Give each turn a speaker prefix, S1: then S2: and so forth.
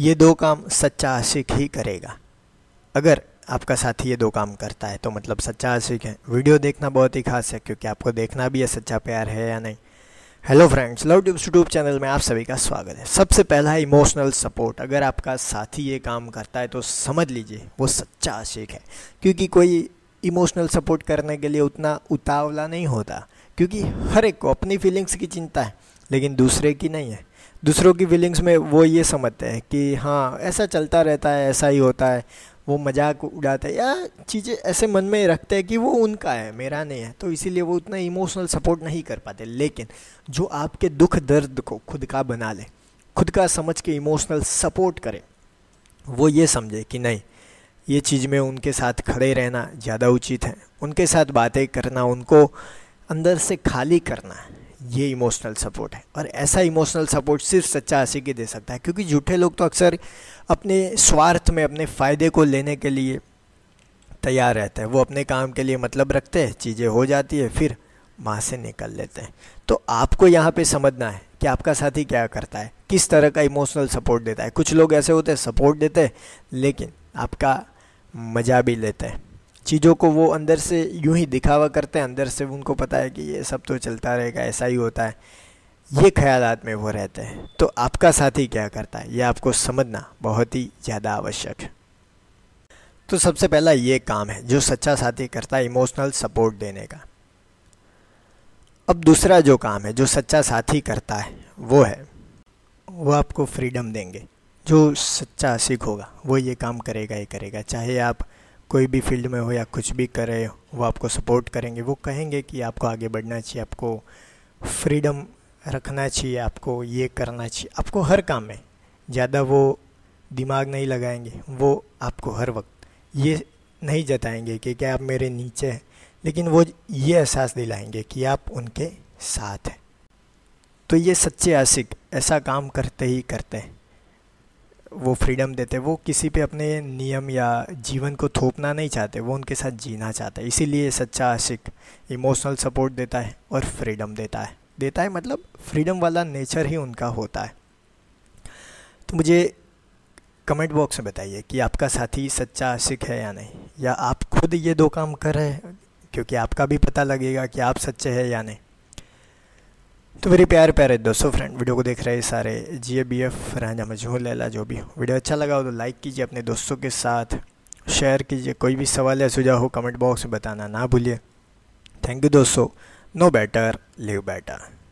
S1: ये दो काम सच्चा आशिक ही करेगा अगर आपका साथी ये दो काम करता है तो मतलब सच्चा आशिक है वीडियो देखना बहुत ही खास है क्योंकि आपको देखना भी है सच्चा प्यार है या नहीं hello friends love tubes YouTube channel में आप सभी का स्वागत है सबसे पहला है इमोशनल सपोर्ट अगर आपका साथी ये काम करता है तो समझ लीजिए वो सच्चा आशिक है क्योंकि कोई इमोशनल सपोर्ट करने के लिए उतना उतावला नहीं होता क्योंकि हर एक को अपनी फीलिंग्स की चिंता है लेकिन दूसरे की नहीं है दूसरों की फीलिंग्स में वो ये समझते हैं कि हाँ ऐसा चलता रहता है ऐसा ही होता है वो मजाक उड़ाते हैं या चीज़ें ऐसे मन में रखते हैं कि वो उनका है मेरा नहीं है तो इसीलिए वो उतना इमोशनल सपोर्ट नहीं कर पाते लेकिन जो आपके दुख दर्द को खुद का बना ले खुद का समझ के इमोशनल सपोर्ट करे वो ये समझे कि नहीं ये चीज़ में उनके साथ खड़े रहना ज़्यादा उचित है उनके साथ बातें करना उनको अंदर से खाली करना है ये इमोशनल सपोर्ट है और ऐसा इमोशनल सपोर्ट सिर्फ सच्चा आशिक ही दे सकता है क्योंकि झूठे लोग तो अक्सर अपने स्वार्थ में अपने फ़ायदे को लेने के लिए तैयार रहते हैं वो अपने काम के लिए मतलब रखते हैं चीज़ें हो जाती है फिर वहाँ से निकल लेते हैं तो आपको यहाँ पे समझना है कि आपका साथी क्या करता है किस तरह का इमोशनल सपोर्ट देता है कुछ लोग ऐसे होते हैं सपोर्ट देते हैं लेकिन आपका मज़ा भी लेते हैं चीज़ों को वो अंदर से यूं ही दिखावा करते हैं अंदर से उनको पता है कि ये सब तो चलता रहेगा ऐसा ही होता है ये ख्याल में वो रहते हैं तो आपका साथी क्या करता है ये आपको समझना बहुत ही ज़्यादा आवश्यक है तो सबसे पहला ये काम है जो सच्चा साथी करता है इमोशनल सपोर्ट देने का अब दूसरा जो काम है जो सच्चा साथी करता है वो है वो आपको फ्रीडम देंगे जो सच्चा सिख होगा वो ये काम करेगा ही करेगा चाहे आप कोई भी फील्ड में हो या कुछ भी करे वो आपको सपोर्ट करेंगे वो कहेंगे कि आपको आगे बढ़ना चाहिए आपको फ्रीडम रखना चाहिए आपको ये करना चाहिए आपको हर काम में ज़्यादा वो दिमाग नहीं लगाएंगे वो आपको हर वक्त ये नहीं जताएंगे कि क्या आप मेरे नीचे हैं लेकिन वो ये एहसास दिलाएंगे कि आप उनके साथ हैं तो ये सच्चे आशिक ऐसा काम करते ही करते हैं वो फ्रीडम देते वो किसी पे अपने नियम या जीवन को थोपना नहीं चाहते वो उनके साथ जीना चाहते हैं इसीलिए सच्चा आशिक इमोशनल सपोर्ट देता है और फ्रीडम देता है देता है मतलब फ्रीडम वाला नेचर ही उनका होता है तो मुझे कमेंट बॉक्स में बताइए कि आपका साथी सच्चा आशिक है या नहीं या आप खुद ये दो काम कर रहे हैं क्योंकि आपका भी पता लगेगा कि आप सच्चे हैं या नहीं तो मेरे प्यार प्यारे दोस्तों फ्रेंड वीडियो को देख रहे सारे जी बी एफ राजा मजहूर लैला जो भी हो वीडियो अच्छा लगा हो तो लाइक कीजिए अपने दोस्तों के साथ शेयर कीजिए कोई भी सवाल या सुझाव हो कमेंट बॉक्स में बताना ना भूलिए थैंक यू दोस्तों नो बेटर लिव बेटर